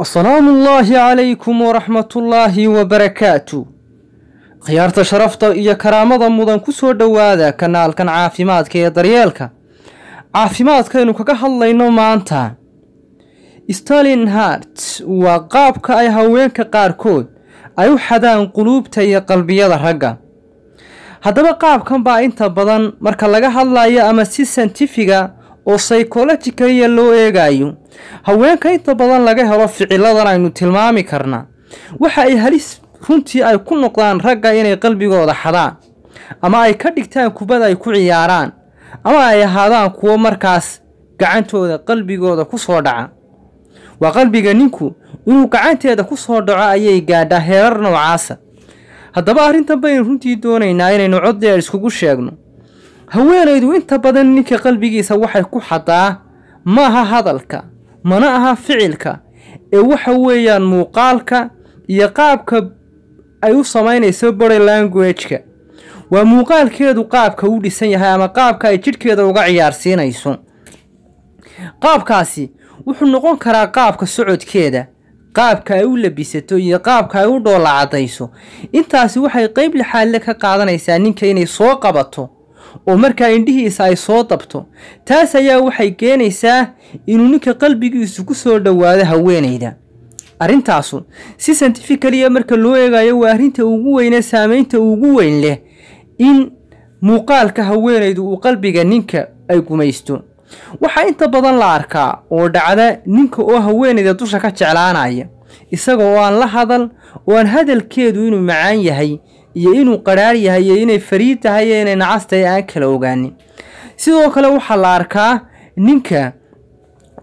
assalaamu ullaahi calaykum waraxmatullaahi wabarakaatu khiyaarta sharafta iyo karaamada mudan ku soo dhowaada kanaalkan caafimaadka ee daryeelka caafimaadkaynu kaga hadlayno maanta stalin hart waa qaabka ay haweenka qaarkood ay u xadaan quluubta iyo qalbiyada ragga haddaba qaabkan baa inta badan marka laga hadlayo ama si santifiga oo psychologicaliya loo eegayo haweenka inta badan laga helo ficiladan aynu tilmaami karnaa waxa ay halis runtii ay ku noqdaan ragga inay qalbigooda xadaan ama ay ka dhigtaan kubad ay ku ciyaaraan ama ay ahaadaan kuwo markaas gacantooda qalbigooda ku soo dhaca waa qalbiga ninku inuu gacanteeda ku soo dhaco ayay gaadhaa heerar noocaasa haddaba arrintan baynu runtii doonaynaa inaynu cod iskugu sheegno haweenaydu inta badan ninka qalbigiisa waxay ku xadaa ma aha hadalka mana aha ficilka ee waxa weeyaan muuqaalka iyo qaabka ay u samaynayso body languageka waa muuqaalkeedu qaabka u dhisan yahay ama qaabka ay jidhkeeda uga ciyaarsiinayso qaabkaasi wuxuu noqon karaa qaabka socodkeeda qaabka ay u labisato iyo qaabka ay u dhoolacadayso intaasi waxay qayb lixaalle ka qaadanaysaa ninka inay soo qabato oo markaa indhihiisa ay soo dabto taas ayaa waxay keenaysaa inuu ninka qalbigiisu ku soo dhowaado haweenayda arrintaasu si santifikaliya ah marka loo eegaayo waa arrinta ugu weyne saameynta ugu weyn leh in muuqaalka haweenaydu uu qalbiga ninka ay gumaysto waxaa inta badan la arkaa oo dhacda ninka oo haweenayda dusha ka jeclaanaya isagoo aan la hadal oo aan hadalkeedu inuu macaan yahay iyo inuu qadhaar yahay iyo inay fariid tahay iyo inay nacas aan kala ogaanin sidoo kale waxaa la arkaa ninka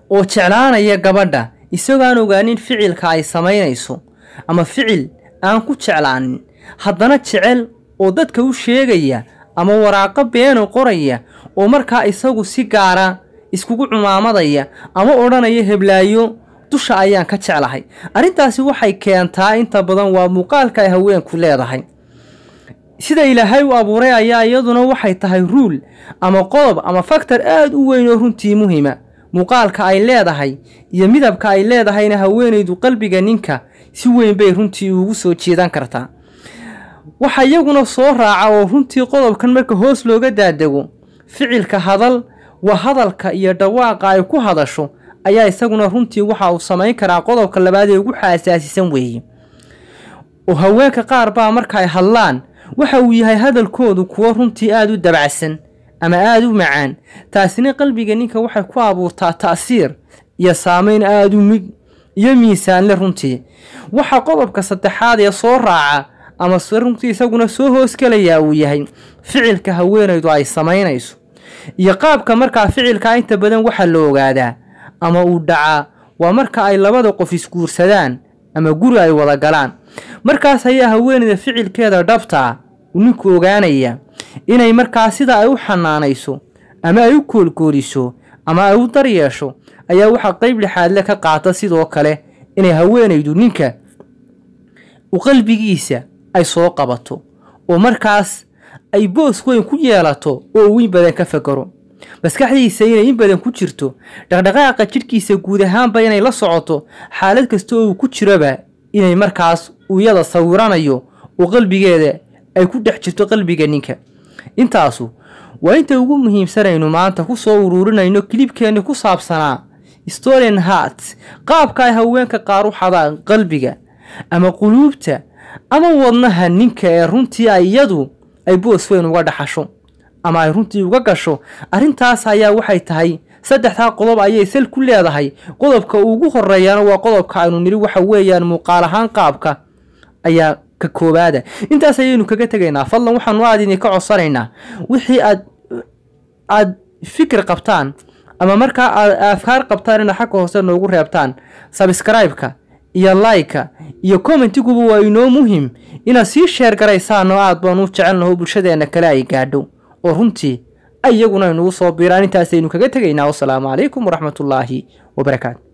oo jeclaanaya gabadha isagoo aan ogaanin ficilka ay samaynayso ama ficil aan ku jeclaanin haddana jecel oo dadka u sheegaya ama waraaqo beenu qoraya oo markaa isagu si gaara iskugu cumaamadaya ama odhanaya heblaayo dusha ayaan ka jeclahay arrintaasi waxay keentaa inta badan waa muuqaalka ay haweenku leedahay sida ilaahay u abuuray ayaa iyaduna waxay tahay ruul ama qodob ama faktor aad u weyn oo runtii muhima muuqaalka ay leedahay iyo midabka ay leedahayna haweenaydu qalbiga ninka si weyn bay runtii ugu soo jiidan kartaa waxa iyaguna soo raaca oo runtii qodobkan marka hoos looga daadego ficilka hadal wa hadalka iyo dhawaaqa ay ku hadasho ayaa isaguna runtii waxa uu samayn karaa qodobka labaad ee ugu xaasaasisan weeye oo haweenka qaar baa marka ay hadlaan waxa uu yahay hadalkoodu kuwo runtii aad u dabacsan ama aad u macaan taasina qalbiga ninka waxay ku abuurtaa ta'siir iyo saameyn aad u mig iyo miisaanle runtii waxa qodobka saddexaad ee soo raaca ama runtii isaguna soo hoosgelayaa uu yahay ficilka haweenaydu ay samaynayso iyo qaabka markaa ficilkaa inta badan waxaa la ogaadaa ama uu dhacaa waa marka ay labada qof isguursadaan ama guri ay wada galaan markaas ayaa haweeneyda ficilkeeda dhabtaa ah ninku ogaanaya inay markaas sida ay u xanaanayso ama ay u koolkooliso ama ay u daryeesho ayaa waxaa qayb lixaadle ka qaata sidoo kale inay haweenaydu ninka qalbigiisa ay soo qabato oo markaas ay boos weyn ku yeelato oo uu in badan ka fakaro maskaxdiisa inay in badan ku jirto dhaqdhaqaaqa jidhkiisa guud ahaanba inay la socoto xaalad kasta oo uu ku jiraba inay markaas uu yada sawiranayo oo qalbigeeda ay ku dhex jirto qalbiga ninka intaasu waa inta ugu muhiimsanaynu maanta ku soo uruurinayno kilibkeenni ku saabsanaa stolen heart qaabka ay haweenka qaar u xadaan qalbiga ama quluubta ama wadnaha ninka ee runtii ay iyadu ay boos weyn uga dhaxasho ama ay runtii uga gasho arrintaas ayaa waxay tahay saddexdaa qodob ayay sal ku leedahay qodobka ugu horreeyana waa qodobka aynu nidhi waxa weeyaan muuqaal ahaan qaabka ayaa ka koobaada intaas ayaynu kaga tegaynaa fadlan waxaanu aad idin ka codsanaynaa wixii aad aad fikir qabtaan ama markaa aad afkaar qabtaan inaad xagka hoose noogu reebtaan sabskribe-ka iyo laika iyo commentiguba waa inoo muhiim inaad sii sheer garaysaan oo aad baan u jecelnaho bulshadeenna kale ay gaadho oo runtii ayaguna aynugu soo biiraan intaasaynu kaga tegaynaa wasalaamu calaykum waraxmatullaahi wabarakaatu